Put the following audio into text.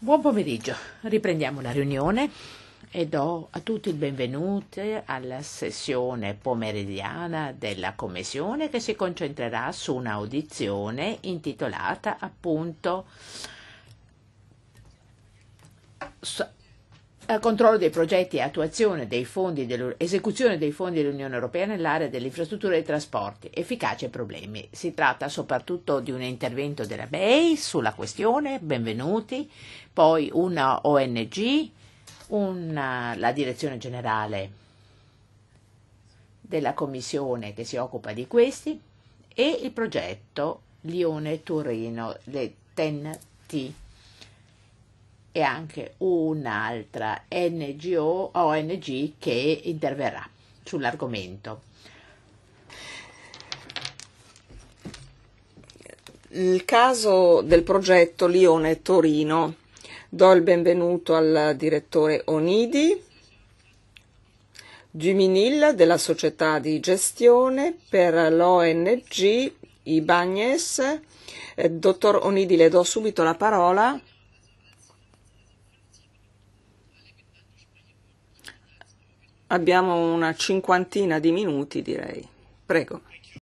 Buon pomeriggio, riprendiamo la riunione e do a tutti il benvenuto alla sessione pomeridiana della Commissione che si concentrerà su un'audizione intitolata appunto eh, controllo dei progetti e attuazione dei fondi esecuzione dei fondi dell'Unione Europea nell'area delle infrastrutture e dei trasporti, efficacia e problemi. Si tratta soprattutto di un intervento della BEI sulla questione, benvenuti, poi una ONG, una, eh, la direzione generale della commissione che si occupa di questi e il progetto Lione-Turino, le TEN-T e anche un'altra NGO, ONG che interverrà sull'argomento. Il caso del progetto Lione-Torino. Do il benvenuto al direttore Onidi, Giuminil della società di gestione per l'ONG Ibagnes. Eh, dottor Onidi, le do subito la parola Abbiamo una cinquantina di minuti, direi. Prego.